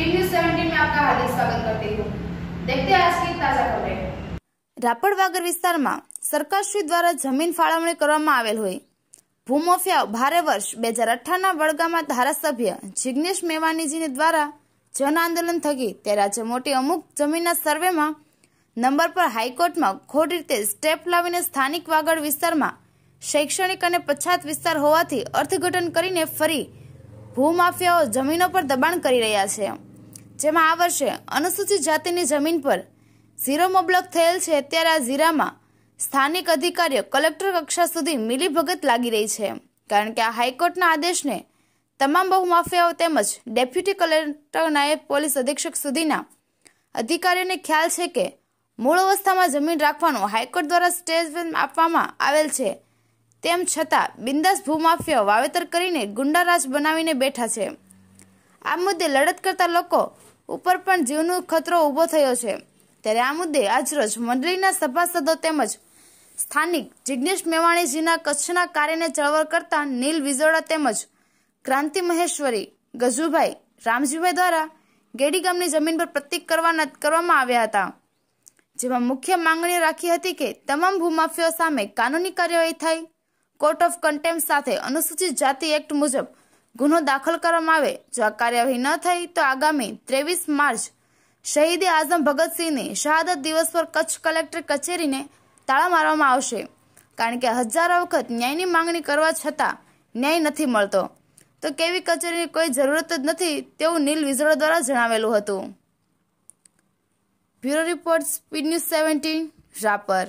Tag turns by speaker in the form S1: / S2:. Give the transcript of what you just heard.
S1: field
S2: Rapar વાગર વિસ્તારમાં સરકારશ્રી દ્વારા જમીન ફાળવણી કરવામાં આવેલ હોય ભૂમાફિયા ભારે વર્ષ બે હજાર અઠારના વડગામાં ધારાસભ્ય જિગ્નેશ મેવાનીજીની દ્વારા જન થકી તે મોટી અમુક જમીનના સર્વેમાં નંબર પર હાઈકોર્ટમાં ખોટી રીતે સ્ટેપ લાવીને સ્થાનિક વાગડ વિસ્તારમાં શૈક્ષણિક અને પછાત વિસ્તાર હોવાથી અર્થઘટન કરીને ફરી ભૂમાફિયાઓ જમીનો પર દબાણ કરી રહ્યા છે જેમાં આ વર્ષે અનુસૂચિત જાતિની જમીન પર ઝીરો મબલક થયેલ છે ત્યારે આ ઝીરામાં સ્થાનિક અધિકારીઓ કલેક્ટર કક્ષા સુધી મિલીભગત લાગી રહી છે કારણ કે આ હાઈકોર્ટના આદેશને તમામ બહુમાફિયાઓ તેમજ ડેપ્યુટી કલેક્ટર નાયબ પોલીસ અધિક્ષક સુધીના અધિકારીઓને ખ્યાલ છે કે મૂળ અવસ્થામાં જમીન રાખવાનું હાઈકોર્ટ દ્વારા સ્ટેજ આપવામાં આવેલ છે તેમ છતાં બિંદાસ ભૂમાફિયાઓ વાવેતર કરીને ગુંડારાજ બનાવીને બેઠા છે આ મુદ્દે લડત કરતા લોકો ઉપર પણ જીવનો ખતરો ઊભો થયો છે ત્યારે આ મુદ્દે આજરોજ મંડળીના સભાસદો તેમજ સ્થાનિક જિજ્ઞેશ મેવાણીજીના કચ્છના કાર્યને ચળવળ કરતા નીલ વિજોડા તેમજ ક્રાંતિ મહેશ્વરી ગજુભાઈ રામજીભાઈ દ્વારા ગેડી ગામની જમીન પર પ્રતિક કરવાના કરવામાં આવ્યા હતા જેમાં મુખ્ય માંગણી રાખી હતી કે તમામ ભૂમાફીઓ સામે કાનૂની કાર્યવાહી થાય કોર્ટ ઓફ કન્ટેમ્પ સાથે અનુસૂચિત જાતિ એક્ટ મુજબ ગુનો દાખલ કરવામાં આવે જો આ કાર્યવાહી ન થઈ તો આગામી ત્રેવીસ માર્ચ શહીદે આઝમ ભગતસિંહની શહાદત દિવસ પર કચ્છ કલેક્ટર કચેરીને તાળા મારવામાં આવશે કારણ કે હજારો વખત ન્યાયની માંગણી કરવા છતાં ન્યાય નથી મળતો તો કેવી કચેરીની કોઈ જરૂરત જ નથી તેવું નીલ વિઝોડા દ્વારા જણાવેલું હતું bureau report speed news seventeen Rapar